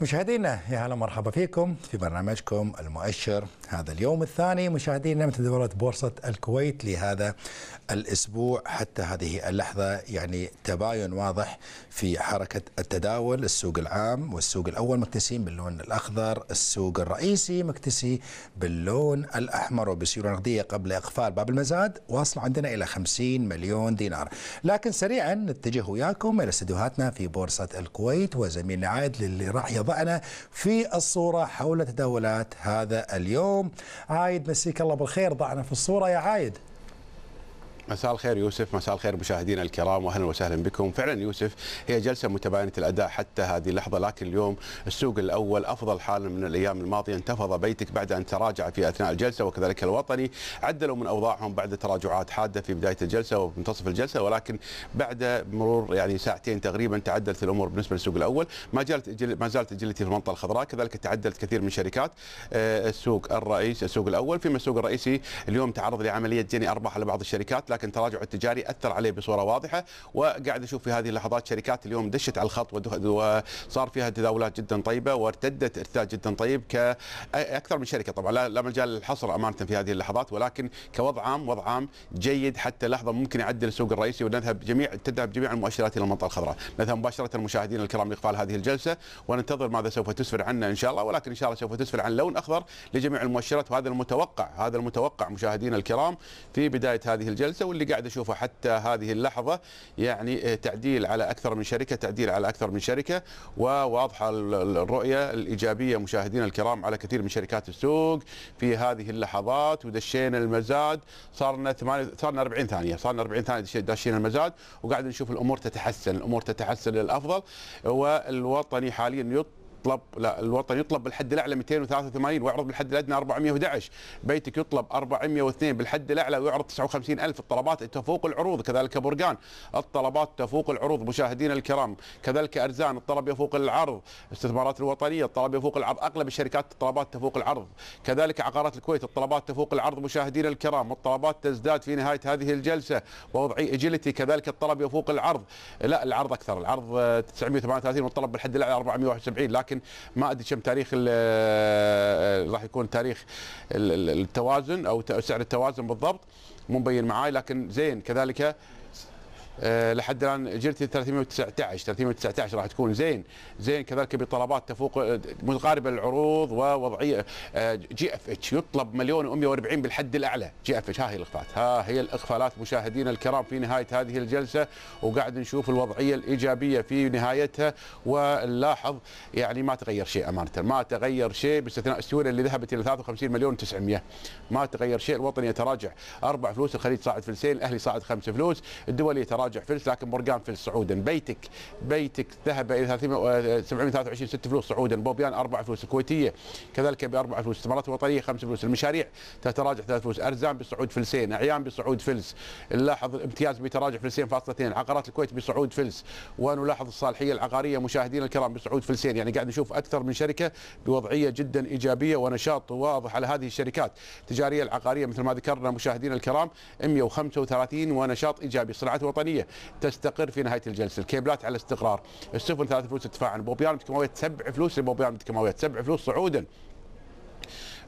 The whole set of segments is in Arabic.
مشاهدينا يا هلا مرحبا فيكم في برنامجكم المؤشر هذا اليوم الثاني مشاهدينا من تداولات بورصة الكويت لهذا الأسبوع حتى هذه اللحظة يعني تباين واضح في حركة التداول السوق العام والسوق الأول مكتسين باللون الأخضر السوق الرئيسي مكتسي باللون الأحمر وبسيولة نقدية قبل إقفال باب المزاد واصل عندنا إلى 50 مليون دينار لكن سريعا نتجه وياكم إلى استديوهاتنا في بورصة الكويت وزميلنا عايد اللي راح يضع ضعنا في الصورة حول تداولات هذا اليوم عايد مسيك الله بالخير ضعنا في الصورة يا عايد مساء الخير يوسف مساء الخير مشاهدينا الكرام واهلا وسهلا بكم فعلا يوسف هي جلسه متباينه الاداء حتى هذه اللحظه لكن اليوم السوق الاول افضل حالا من الايام الماضيه انتفض بيتك بعد ان تراجع في اثناء الجلسه وكذلك الوطني عدلوا من اوضاعهم بعد تراجعات حاده في بدايه الجلسه ومنتصف الجلسه ولكن بعد مرور يعني ساعتين تقريبا تعدلت الامور بالنسبه للسوق الاول ما زالت ما زالت اجلتي في المنطقه الخضراء كذلك تعدلت كثير من شركات آه، السوق الرئيسي السوق الاول فيما السوق الرئيسي اليوم تعرض لعمليه جني ارباح لبعض الشركات لكن ولكن تراجع التجاري اثر عليه بصوره واضحه وقاعد اشوف في هذه اللحظات شركات اليوم دشت على الخط وصار فيها تداولات جدا طيبه وارتدت ارتداد جدا طيب كاكثر من شركه طبعا لا مجال للحصر امانه في هذه اللحظات ولكن كوضع عام وضع عام جيد حتى لحظه ممكن يعدل السوق الرئيسي ونذهب جميع تذهب جميع المؤشرات الى المنطقه الخضراء نذهب مباشره مشاهدينا الكرام لاقفال هذه الجلسه وننتظر ماذا سوف تسفر عنا ان شاء الله ولكن ان شاء الله سوف تسفر عن لون اخضر لجميع المؤشرات وهذا المتوقع هذا المتوقع مشاهدينا الكرام في بدايه هذه الجلسه واللي قاعد اشوفه حتى هذه اللحظه يعني تعديل على اكثر من شركه تعديل على اكثر من شركه وواضحه الرؤيه الايجابيه مشاهدينا الكرام على كثير من شركات السوق في هذه اللحظات ودشينا المزاد صارنا ثمانية صارنا 40 ثانيه صارنا 40 ثانيه داشين المزاد وقاعد نشوف الامور تتحسن الامور تتحسن للافضل والوطني حاليا يط يطلب لا الوطن يطلب بالحد الاعلى 283 ويعرض بالحد الادنى 411 بيتك يطلب 402 بالحد الاعلى ويعرض 59000 الطلبات تفوق العروض كذلك برقان الطلبات تفوق العروض مشاهدينا الكرام كذلك ارزان الطلب يفوق العرض استثمارات الوطنيه الطلب يفوق العرض اغلب الشركات الطلبات تفوق العرض كذلك عقارات الكويت الطلبات تفوق العرض مشاهدينا الكرام الطلبات تزداد في نهايه هذه الجلسه ووضعي اجلتي كذلك الطلب يفوق العرض لا العرض اكثر العرض 938 والطلب بالحد الاعلى 471 لكن لكن ما ادري كم تاريخ آه، راح يكون تاريخ التوازن او سعر التوازن بالضبط مو مبين معاي لكن زين كذلك آه، لحد الان جرتي 319 319 راح تكون زين زين كذلك بطلبات تفوق آه، متقاربه للعروض ووضعيه آه، جي اف اتش يطلب مليون و140 بالحد الاعلى جي اف اتش ها هي الاخفاقات ها هي الاخفالات مشاهدينا الكرام في نهايه هذه الجلسه وقاعد نشوف الوضعيه الايجابيه في نهايتها ونلاحظ يعني ما تغير شيء امانه ما تغير شيء باستثناء السيوله اللي ذهبت الى 53 مليون و900 ما تغير شيء الوطني يتراجع اربع فلوس الخليج صاعد فلسين الاهلي صاعد خمس فلوس الدولي يتراجع راجع فلس لكن مورجان فلس سعودا بيتك بيتك ذهب الى 723 6 آه، فلوس سعودا بوبيان 4 فلوس كويتيه كذلك ب 4 فلوس استثمارات وطنيه 5 فلوس المشاريع تتراجع 3 فلوس ارزان بصعود فلسين اعيان بصعود فلس نلاحظ الامتياز بتراجع فلسين فاصلة 2 عقارات الكويت بصعود فلس ونلاحظ الصالحيه العقاريه مشاهدينا الكرام بصعود فلسين يعني قاعد نشوف اكثر من شركه بوضعيه جدا ايجابيه ونشاط واضح على هذه الشركات التجاريه العقاريه مثل ما ذكرنا مشاهدينا الكرام 135 ونشاط ايجابي صناعات وطنيه الدوليه تستقر في نهايه الجلسه، الكيبلات على استقرار، السفن ثلاث فلوس تدفع عن بوبيان بتكماوية سبع فلوس لبوبيان بتكماوية سبع فلوس صعودا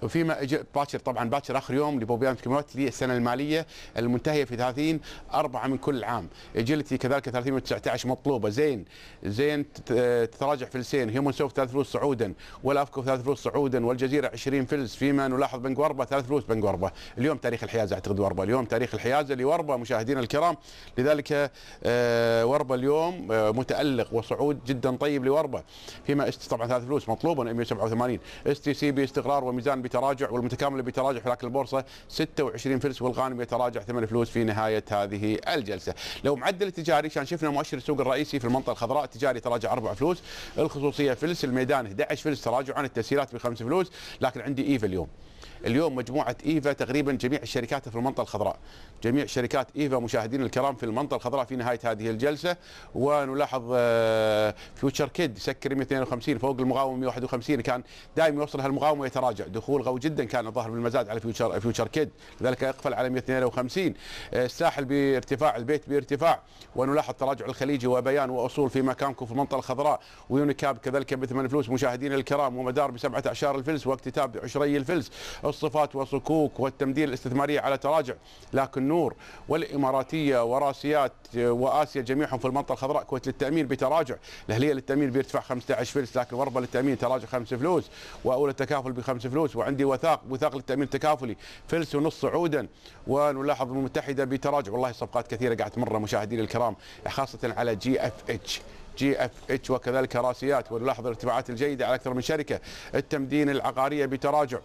وفيما اجى باكر طبعا باكر اخر يوم لبوبيان تكملت السنه الماليه المنتهيه في 30 4 من كل عام اجلتي كذلك 30 من 19 مطلوبه زين زين تتراجع فلسين هيومن سوف ثلاث فلوس صعودا والافكو ثلاث فلوس صعودا والجزيره 20 فلس فيما نلاحظ بنك وربه ثلاث فلوس بنك وربه اليوم تاريخ الحيازه اعتقد وربه اليوم تاريخ الحيازه لوربه مشاهدينا الكرام لذلك آه، وربه اليوم آه، متالق وصعود جدا طيب لوربه فيما طبعا ثلاث فلوس مطلوبا 187 اس تي سي باستقرار وميزان بتراجع والمتكامل اللي بتراجع في ذاك البورصه 26 فلس والغانم يتراجع 8 فلوس في نهايه هذه الجلسه. لو معدل التجاري كان شفنا مؤشر السوق الرئيسي في المنطقه الخضراء التجاري تراجع 4 فلوس، الخصوصيه فلس، الميدان 11 فلس تراجع عن التسهيلات ب 5 فلوس، لكن عندي ايفا اليوم. اليوم مجموعه ايفا تقريبا جميع الشركات في المنطقه الخضراء جميع شركات ايفا مشاهدين الكرام في المنطقه الخضراء في نهايه هذه الجلسه ونلاحظ فيوتشر كيد سكر 152 فوق المقاومه 151 كان دائما يوصل هالمقاومه يتراجع دخول قوي جدا كان الظاهر بالمزاد على فيوتشر فيوتشر كيد لذلك يقفل على 152 آه، الساحل بارتفاع البيت بارتفاع ونلاحظ تراجع الخليجي وبيان واصول في مكانكم في المنطقه الخضراء ويونيكاب كذلك بثمن فلوس مشاهدين الكرام ومدار بسبعه اعشار الفلس واكتتاب عشري الفلس الصفات والصكوك والتمديل الاستثمارية على تراجع لكن نور والإماراتية وراسيات وآسيا جميعهم في المنطقة الخضراء كويت للتأمين بتراجع الأهلية للتأمين بيرتفع 15 فلس لكن وربة للتأمين تراجع 5 فلوس وأولى التكافل بخمس فلوس وعندي وثاق وثاق للتأمين التكافلي فلس ونص صعودا ونلاحظ المتحدة بتراجع والله صفقات كثيرة قاعد تمر مشاهدينا الكرام خاصة على جي اف اتش جي اف اتش وكذلك راسيات ونلاحظ الارتفاعات الجيده على اكثر من شركه التمدين العقاريه بتراجع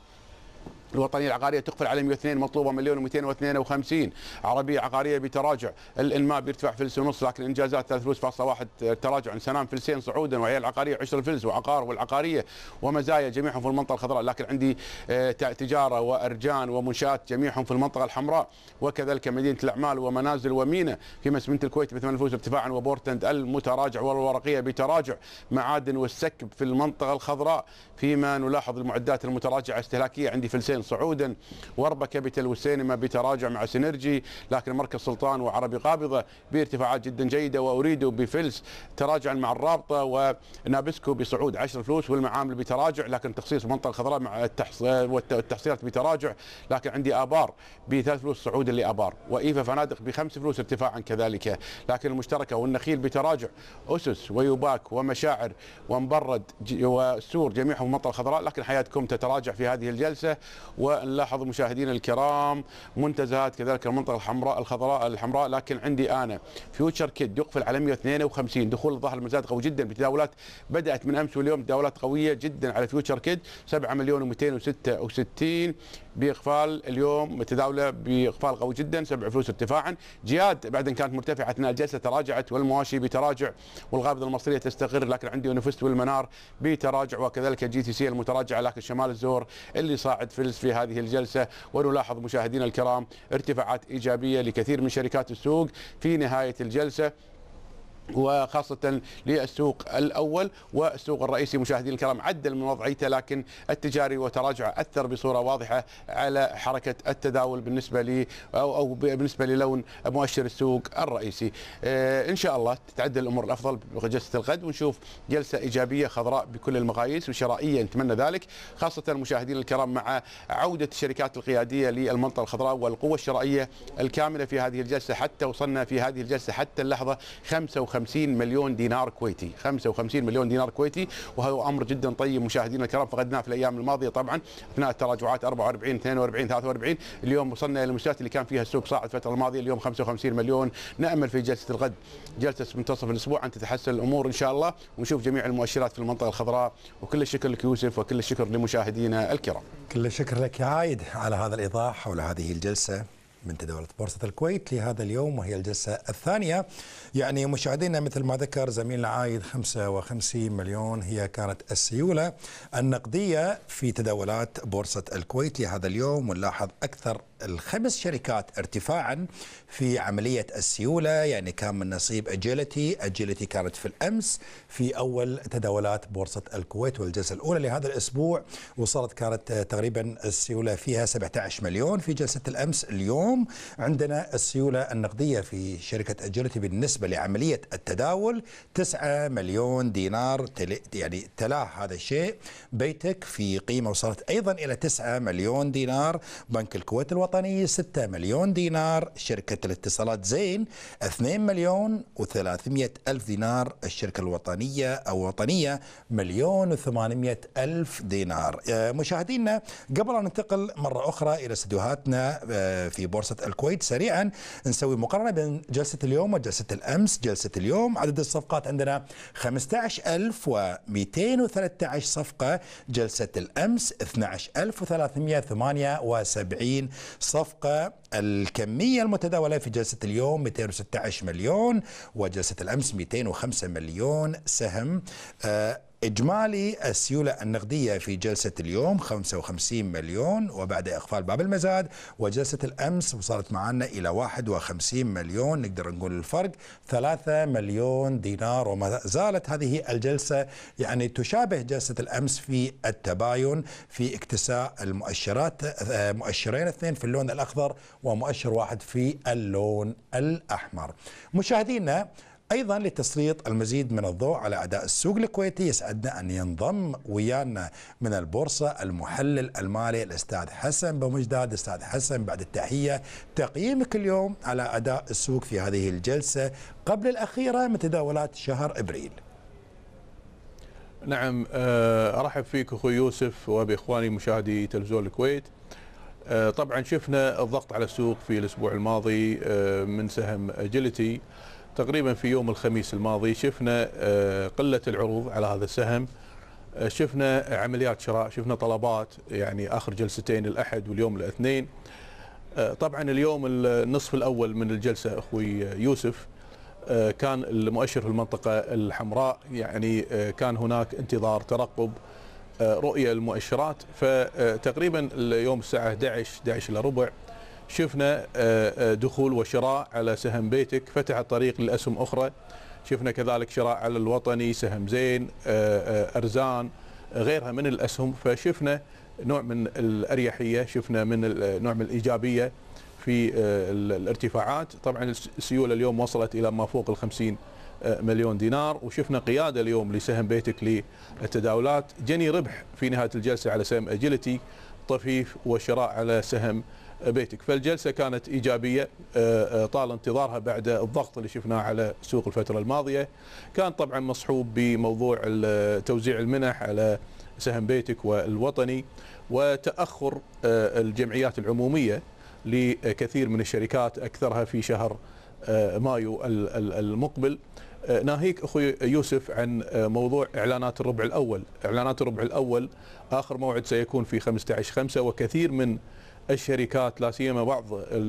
الوطنيه العقاريه تقفل على 102 مطلوبه مليون و252 عربيه عقاريه بتراجع الانماء بيرتفع فلس ونص لكن الانجازات 3.1 تراجع سنام فلسين صعودا وهي العقاريه 10 فلس وعقار والعقاريه ومزايا جميعهم في المنطقه الخضراء لكن عندي آه، تجاره وارجان ومنشات جميعهم في المنطقه الحمراء وكذلك مدينه الاعمال ومنازل ومينا في مسمنت الكويت 8 فلس ارتفاعا وبورتند المتراجع والورقيه بتراجع معادن والسكب في المنطقه الخضراء فيما نلاحظ المعدات المتراجعه استهلاكيه عندي فلسين صعودا كابيتال بتلوسينما بتراجع مع سنرجي لكن مركز سلطان وعربي قابضه بارتفاعات جدا جيده واريد بفلس تراجعا مع الرابطه ونابسكو بصعود 10 فلوس والمعامل بتراجع لكن تخصيص المنطقه الخضراء مع التحصيلات بتراجع لكن عندي ابار بثلاث فلوس صعودا لابار وايفا فنادق بخمس فلوس ارتفاعا كذلك لكن المشتركه والنخيل بتراجع اسس ويوباك ومشاعر ومبرد وسور جميعهم منطقه الخضراء لكن حياتكم تتراجع في هذه الجلسه ونلاحظ مشاهدينا الكرام منتزهات كذلك المنطقه الحمراء الخضراء الحمراء لكن عندي انا فيوتشر كيد يقفل على 152 دخول الظهر المزاد قوي جدا بتداولات بدات من امس واليوم تداولات قويه جدا على فيوتشر كيد 7 مليون و266 باقفال اليوم متداوله باقفال قوي جدا سبع فلوس ارتفاعا جياد بعد ان كانت مرتفعه اثناء الجلسه تراجعت والمواشي بتراجع والغابضه المصريه تستقر لكن عندي ونفست والمنار بتراجع وكذلك جي تي سي المتراجعه لكن شمال الزور اللي صاعد في في هذه الجلسة ونلاحظ مشاهدينا الكرام ارتفاعات إيجابية لكثير من شركات السوق في نهاية الجلسة وخاصة للسوق الأول والسوق الرئيسي مشاهدينا الكرام عدل من وضعيته لكن التجاري وتراجعه أثر بصورة واضحة على حركة التداول بالنسبة لي أو, أو بالنسبة للون مؤشر السوق الرئيسي آه إن شاء الله تتعدل الأمور الأفضل بجلسة الغد ونشوف جلسة إيجابية خضراء بكل المقاييس وشرائية نتمنى ذلك خاصة مشاهدينا الكرام مع عودة الشركات القيادية للمنطقة الخضراء والقوة الشرائية الكاملة في هذه الجلسة حتى وصلنا في هذه الجلسة حتى اللحظة 55 55 مليون دينار كويتي 55 مليون دينار كويتي وهو امر جدا طيب مشاهدينا الكرام فقدناه في الايام الماضيه طبعا اثناء التراجعات 44 42 43 اليوم وصلنا الى المستويات اللي كان فيها السوق صاعد الفتره الماضيه اليوم 55 مليون نامل في جلسه الغد جلسه منتصف الاسبوع ان تتحسن الامور ان شاء الله ونشوف جميع المؤشرات في المنطقه الخضراء وكل الشكر لك يوسف وكل الشكر لمشاهدينا الكرام كل الشكر لك يا عايد على هذا الايضاح حول هذه الجلسه من تداولات بورصة الكويت لهذا اليوم وهي الجلسة الثانية يعني مشاهدينا مثل ما ذكر زميلنا عايد 55 مليون هي كانت السيولة النقدية في تداولات بورصة الكويت لهذا اليوم ونلاحظ أكثر الخمس شركات ارتفاعا في عملية السيولة يعني كان من نصيب أجيلتي أجيلتي كانت في الأمس في أول تداولات بورصة الكويت والجلسة الأولى لهذا الأسبوع وصلت كانت تقريبا السيولة فيها 17 مليون في جلسة الأمس اليوم عندنا السيولة النقدية في شركة أجيلتي بالنسبة لعملية التداول 9 مليون دينار يعني تلاه هذا الشيء بيتك في قيمة وصلت أيضا إلى 9 مليون دينار بنك الكويت الوطني الوطني 6 مليون دينار شركة الاتصالات زين 2 مليون و300 ألف دينار الشركة الوطنية أو وطنية مليون و800 ألف دينار آه، مشاهدينا قبل أن ننتقل مرة أخرى إلى استديوهاتنا آه، في بورصة الكويت سريعا نسوي مقارنة بين جلسة اليوم وجلسة الأمس جلسة اليوم عدد الصفقات عندنا 15213 صفقة جلسة الأمس 12378 صفقة الكمية المتداولة في جلسة اليوم 216 مليون وجلسة الأمس 205 مليون سهم آه، إجمالي السيولة النقدية في جلسة اليوم 55 مليون وبعد إقفال باب المزاد وجلسة الأمس وصلت معنا إلى 51 مليون نقدر نقول الفرق 3 مليون دينار وما زالت هذه الجلسة يعني تشابه جلسة الأمس في التباين في اكتساء المؤشرات آه، مؤشرين اثنين في اللون الأخضر ومؤشر واحد في اللون الأحمر مشاهدينا أيضا لتسليط المزيد من الضوء على أداء السوق الكويتي يسعدنا أن ينضم ويانا من البورصة المحلل المالي الأستاذ حسن بمجداد أستاذ حسن بعد التحية تقييمك اليوم على أداء السوق في هذه الجلسة قبل الأخيرة من تداولات شهر إبريل نعم آه، ارحب فيك اخوي يوسف وباخواني مشاهدي تلفزيون الكويت آه، طبعا شفنا الضغط على السوق في الاسبوع الماضي آه، من سهم اجيلتي تقريبا في يوم الخميس الماضي شفنا آه، قلة العروض على هذا السهم آه، شفنا عمليات شراء شفنا طلبات يعني آخر جلستين الأحد واليوم الاثنين آه، طبعا اليوم النصف الأول من الجلسة أخوي يوسف كان المؤشر في المنطقة الحمراء يعني كان هناك انتظار ترقب رؤية المؤشرات فتقريبا اليوم الساعة 11 11 إلى ربع شفنا آه، آه، دخول وشراء على سهم بيتك فتح الطريق لأسهم أخرى شفنا كذلك شراء على الوطني سهم زين آه، أرزان غيرها من الأسهم فشفنا نوع من الأريحية شفنا من نوع من الإيجابية في الارتفاعات طبعا السيولة اليوم وصلت إلى ما فوق الخمسين مليون دينار وشفنا قيادة اليوم لسهم بيتك للتداولات جني ربح في نهاية الجلسة على سهم أجلتي طفيف وشراء على سهم بيتك فالجلسة كانت إيجابية آه، آه، طال انتظارها بعد الضغط اللي شفناه على سوق الفترة الماضية كان طبعا مصحوب بموضوع توزيع المنح على سهم بيتك والوطني وتأخر آه، الجمعيات العمومية لكثير من الشركات أكثرها في شهر مايو المقبل ناهيك اخوي يوسف عن موضوع اعلانات الربع الاول، اعلانات الربع الاول اخر موعد سيكون في 15 5 وكثير من الشركات لا سيما بعض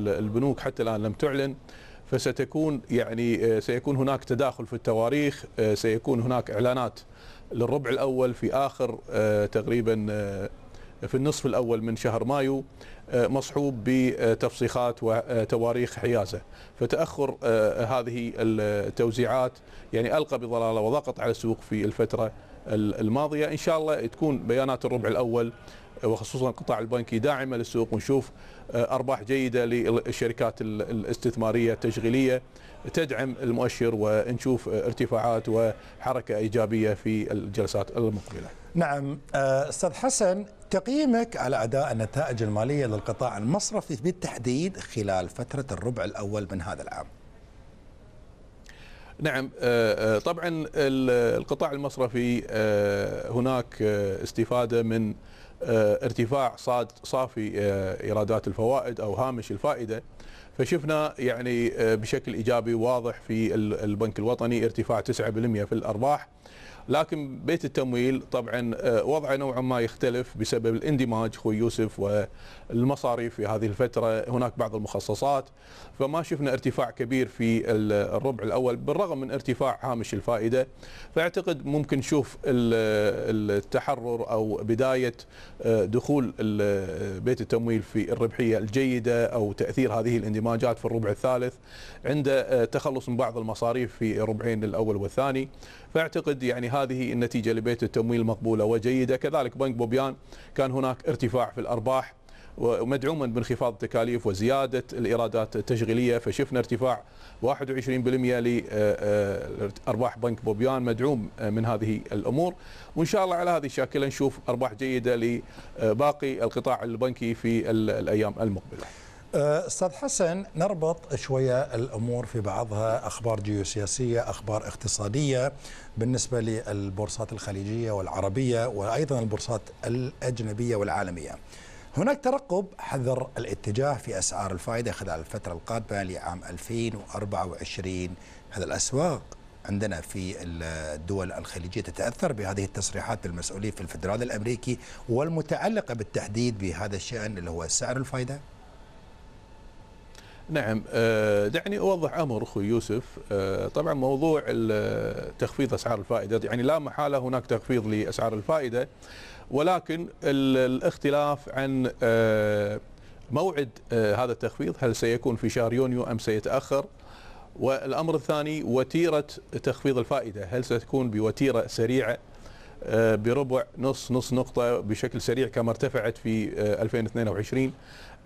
البنوك حتى الان لم تعلن فستكون يعني آه، سيكون هناك تداخل في التواريخ آه، سيكون هناك اعلانات للربع الاول في اخر آه، تقريبا في النصف الاول من شهر مايو مصحوب بتفسيخات وتواريخ حيازه فتاخر هذه التوزيعات يعني القى بضلاله وضغط على السوق في الفتره الماضيه ان شاء الله تكون بيانات الربع الاول وخصوصا القطاع البنكي داعمه للسوق ونشوف آه، ارباح جيده للشركات الاستثماريه التشغيليه تدعم المؤشر ونشوف آه، ارتفاعات وحركه ايجابيه في الجلسات المقبله. نعم آه، استاذ حسن تقييمك على اداء النتائج الماليه للقطاع المصرفي بالتحديد خلال فتره الربع الاول من هذا العام. نعم طبعا القطاع المصرفي هناك استفاده من آه، ارتفاع صاد صافي آه، ايرادات الفوائد او هامش الفائده فشفنا يعني آه، بشكل ايجابي واضح في البنك الوطني ارتفاع 9% في الارباح لكن بيت التمويل طبعا آه، وضعه نوعا ما يختلف بسبب الاندماج اخوي يوسف والمصاريف في هذه الفتره هناك بعض المخصصات فما شفنا ارتفاع كبير في الربع الاول بالرغم من ارتفاع هامش الفائده فاعتقد ممكن نشوف التحرر او بدايه آه، دخول بيت التمويل في الربحيه الجيده او تاثير هذه الاندماجات في الربع الثالث عند آه، تخلص من بعض المصاريف في الربعين الاول والثاني فاعتقد يعني هذه النتيجة لبيت التمويل مقبولة وجيدة كذلك بنك بوبيان كان هناك ارتفاع في الأرباح ومدعوما بانخفاض التكاليف وزيادة الإيرادات التشغيلية فشفنا ارتفاع 21% لأرباح آه، آه، بنك بوبيان مدعوم من هذه الأمور وإن شاء الله على هذه الشاكلة نشوف أرباح جيدة لباقي القطاع البنكي في الأيام المقبلة أه، استاذ حسن نربط شويه الامور في بعضها اخبار جيوسياسيه اخبار اقتصاديه بالنسبه للبورصات الخليجيه والعربيه وايضا البورصات الاجنبيه والعالميه هناك ترقب حذر الاتجاه في اسعار الفائده خلال الفتره القادمه لعام 2024 هذا الاسواق عندنا في الدول الخليجيه تتاثر بهذه التصريحات المسؤولين في الفدرال الامريكي والمتعلقه بالتحديد بهذا الشان اللي هو سعر الفائده نعم آه، دعني اوضح امر اخوي يوسف آه، طبعا موضوع آه، تخفيض اسعار الفائده يعني لا محاله هناك تخفيض لاسعار الفائده ولكن الاختلاف عن موعد هذا التخفيض هل سيكون في شهر يونيو ام سيتاخر والامر الثاني وتيره تخفيض الفائده هل ستكون بوتيره سريعه بربع نص نص نقطه بشكل سريع كما ارتفعت في 2022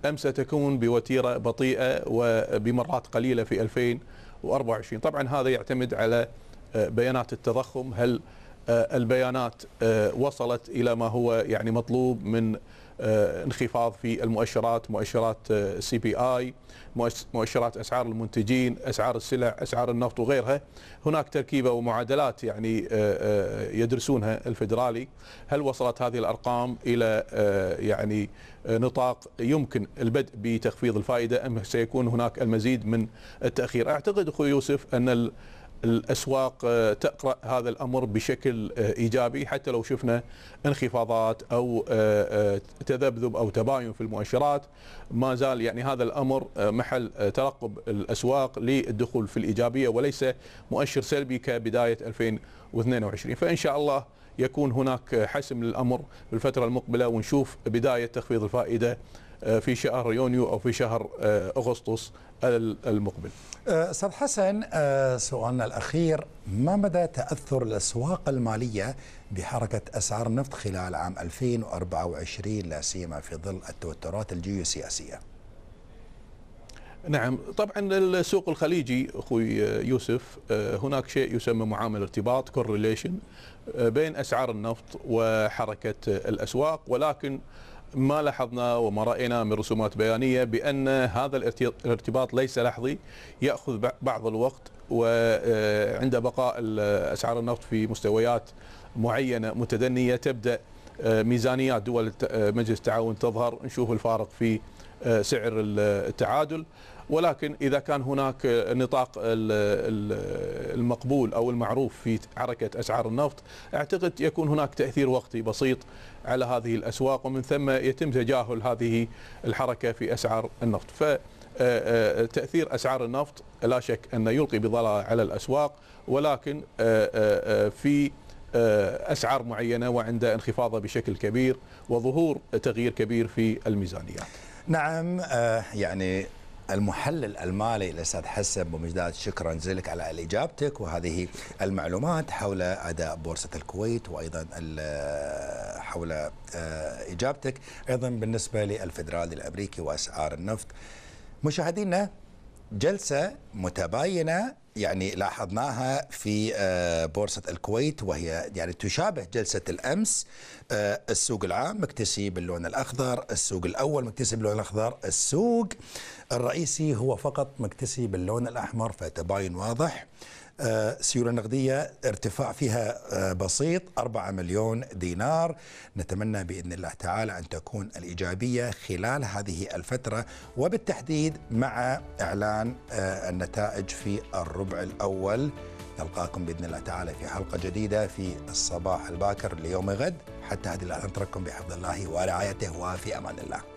أم ستكون بوتيرة بطيئة وبمرات قليلة في 2024 طبعا هذا يعتمد على آه، بيانات التضخم هل آه، البيانات آه، وصلت إلى ما هو يعني مطلوب من آه، انخفاض في المؤشرات مؤشرات سي بي اي مؤشرات اسعار المنتجين اسعار السلع اسعار النفط وغيرها هناك تركيبه ومعادلات يعني آه، آه، يدرسونها الفدرالي هل وصلت هذه الارقام الى يعني نطاق يمكن البدء بتخفيض الفائده ام سيكون هناك المزيد من التاخير اعتقد اخوي يوسف ان الأسواق آه، تقرأ هذا الأمر بشكل آه، إيجابي حتى لو شفنا انخفاضات أو آه، تذبذب أو تباين في المؤشرات ما زال يعني هذا الأمر محل ترقب الأسواق للدخول في الإيجابية وليس مؤشر سلبي كبداية 2022 فإن شاء الله يكون هناك حسم للأمر في الفترة المقبلة ونشوف بداية تخفيض الفائدة آه، في شهر يونيو أو في شهر آه، أغسطس المقبل آه، أستاذ حسن سؤالنا الأخير ما مدى تأثر الأسواق المالية بحركة أسعار النفط خلال عام 2024 لا سيما في ظل التوترات الجيوسياسية؟ نعم طبعا السوق الخليجي اخوي يوسف هناك شيء يسمى معامل ارتباط كورليشن بين اسعار النفط وحركه الاسواق ولكن ما لاحظنا وما راينا من رسومات بيانيه بان هذا الارتباط ليس لحظي ياخذ بعض الوقت وعند آه، بقاء اسعار النفط في مستويات معينه متدنيه تبدا آه، ميزانيات دول آه، مجلس التعاون تظهر نشوف الفارق في سعر التعادل ولكن إذا كان هناك نطاق المقبول أو المعروف في حركة أسعار النفط أعتقد يكون هناك تأثير وقتي بسيط على هذه الأسواق ومن ثم يتم تجاهل هذه الحركة في أسعار النفط ف آه، آه، تأثير أسعار النفط لا شك أن يلقي بظلال على الأسواق ولكن آه، في أسعار معينة وعند انخفاضها بشكل كبير وظهور تغيير كبير في الميزانيات نعم يعني المحلل المالي الأستاذ حسن بومجداد شكرا جزيلك على إجابتك وهذه المعلومات حول أداء بورصة الكويت وأيضا حول آه، إجابتك أيضا بالنسبة للفدرالي الأمريكي وأسعار النفط مشاهدينا جلسة متباينة يعني لاحظناها في آه، بورصة الكويت وهي يعني تشابه جلسة الأمس آه، السوق العام مكتسي باللون الأخضر السوق الأول مكتسي باللون الأخضر السوق الرئيسي هو فقط مكتسي باللون الأحمر فتباين واضح آه، سيولة نقدية ارتفاع فيها آه، بسيط 4 مليون دينار نتمنى بإذن الله تعالى أن تكون الإيجابية خلال هذه الفترة وبالتحديد مع إعلان آه، النتائج في الربع الأول نلقاكم بإذن الله تعالى في حلقة جديدة في الصباح الباكر ليوم غد حتى هذه اللحظة نترككم بحفظ الله ورعايته وفي أمان الله